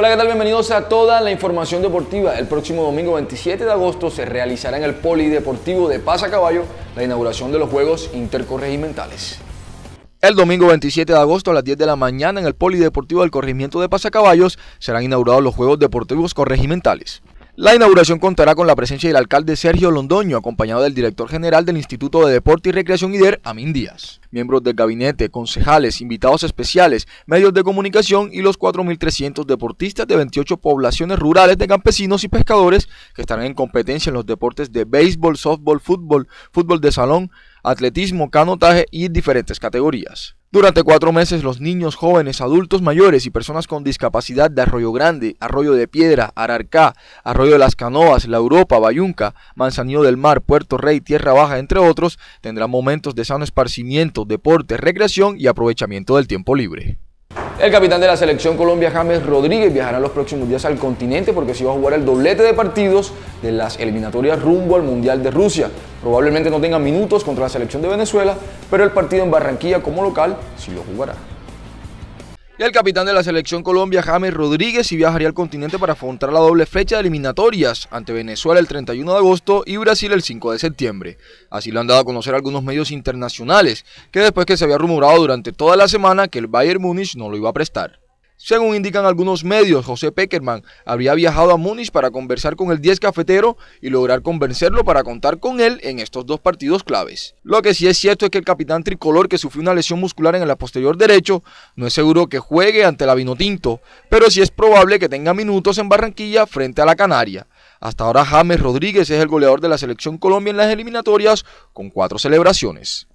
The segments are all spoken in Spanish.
Hola, ¿qué tal? Bienvenidos a toda la información deportiva. El próximo domingo 27 de agosto se realizará en el Polideportivo de Pasacaballo la inauguración de los Juegos Intercorregimentales. El domingo 27 de agosto a las 10 de la mañana en el Polideportivo del Corregimiento de Pasacaballos serán inaugurados los Juegos Deportivos Corregimentales. La inauguración contará con la presencia del alcalde Sergio Londoño, acompañado del director general del Instituto de Deporte y Recreación IDER, Amin Díaz, miembros del gabinete, concejales, invitados especiales, medios de comunicación y los 4.300 deportistas de 28 poblaciones rurales de campesinos y pescadores que estarán en competencia en los deportes de béisbol, softball, fútbol, fútbol de salón, atletismo, canotaje y diferentes categorías. Durante cuatro meses, los niños, jóvenes, adultos mayores y personas con discapacidad de Arroyo Grande, Arroyo de Piedra, Ararcá, Arroyo de las Canoas, La Europa, Bayunca, Manzanillo del Mar, Puerto Rey, Tierra Baja, entre otros, tendrán momentos de sano esparcimiento, deporte, recreación y aprovechamiento del tiempo libre. El capitán de la selección Colombia, James Rodríguez, viajará los próximos días al continente porque se va a jugar el doblete de partidos de las eliminatorias rumbo al Mundial de Rusia. Probablemente no tenga minutos contra la selección de Venezuela, pero el partido en Barranquilla como local sí lo jugará. Y el capitán de la selección Colombia, James Rodríguez, si viajaría al continente para afrontar la doble fecha de eliminatorias ante Venezuela el 31 de agosto y Brasil el 5 de septiembre. Así lo han dado a conocer algunos medios internacionales, que después que se había rumorado durante toda la semana que el Bayern Múnich no lo iba a prestar. Según indican algunos medios, José Peckerman habría viajado a Múnich para conversar con el 10 cafetero y lograr convencerlo para contar con él en estos dos partidos claves. Lo que sí es cierto es que el capitán tricolor que sufrió una lesión muscular en el posterior derecho no es seguro que juegue ante la Vinotinto, pero sí es probable que tenga minutos en Barranquilla frente a la Canaria. Hasta ahora James Rodríguez es el goleador de la selección Colombia en las eliminatorias con cuatro celebraciones.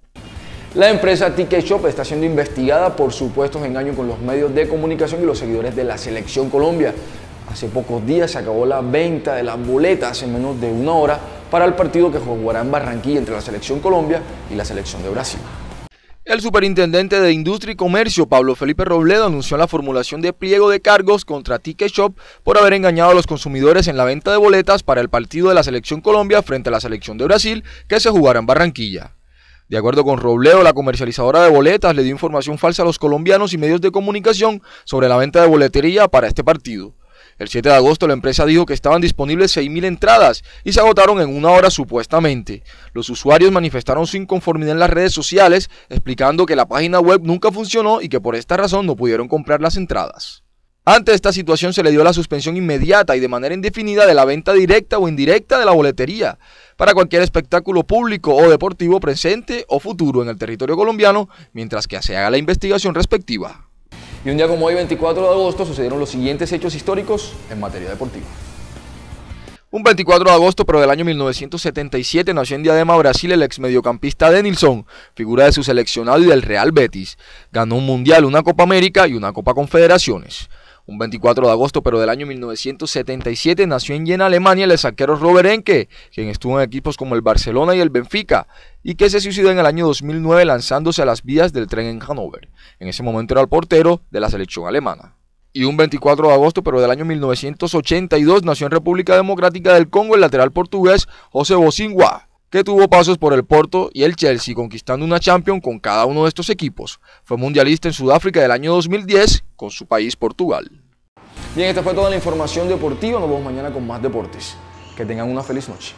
La empresa Ticket Shop está siendo investigada por supuestos engaños con los medios de comunicación y los seguidores de la Selección Colombia. Hace pocos días se acabó la venta de las boletas, en menos de una hora, para el partido que jugará en Barranquilla entre la Selección Colombia y la Selección de Brasil. El superintendente de Industria y Comercio, Pablo Felipe Robledo, anunció la formulación de pliego de cargos contra Ticket Shop por haber engañado a los consumidores en la venta de boletas para el partido de la Selección Colombia frente a la Selección de Brasil que se jugará en Barranquilla. De acuerdo con Robleo, la comercializadora de boletas le dio información falsa a los colombianos y medios de comunicación sobre la venta de boletería para este partido. El 7 de agosto la empresa dijo que estaban disponibles 6.000 entradas y se agotaron en una hora supuestamente. Los usuarios manifestaron su inconformidad en las redes sociales explicando que la página web nunca funcionó y que por esta razón no pudieron comprar las entradas. Ante esta situación se le dio la suspensión inmediata y de manera indefinida de la venta directa o indirecta de la boletería para cualquier espectáculo público o deportivo presente o futuro en el territorio colombiano, mientras que se haga la investigación respectiva. Y un día como hoy, 24 de agosto, sucedieron los siguientes hechos históricos en materia deportiva. Un 24 de agosto, pero del año 1977, nació en Diadema, Brasil, el ex mediocampista Denilson, figura de su seleccionado y del Real Betis. Ganó un Mundial, una Copa América y una Copa Confederaciones. Un 24 de agosto, pero del año 1977, nació en Jena, Alemania, el saquero Robert Enke, quien estuvo en equipos como el Barcelona y el Benfica, y que se suicidó en el año 2009 lanzándose a las vías del tren en Hannover. En ese momento era el portero de la selección alemana y un 24 de agosto, pero del año 1982, nació en República Democrática del Congo el lateral portugués José Bocingua, que tuvo pasos por el Porto y el Chelsea, conquistando una Champions con cada uno de estos equipos. Fue mundialista en Sudáfrica del año 2010 con su país Portugal. Bien, esta fue toda la información deportiva. Nos vemos mañana con más deportes. Que tengan una feliz noche.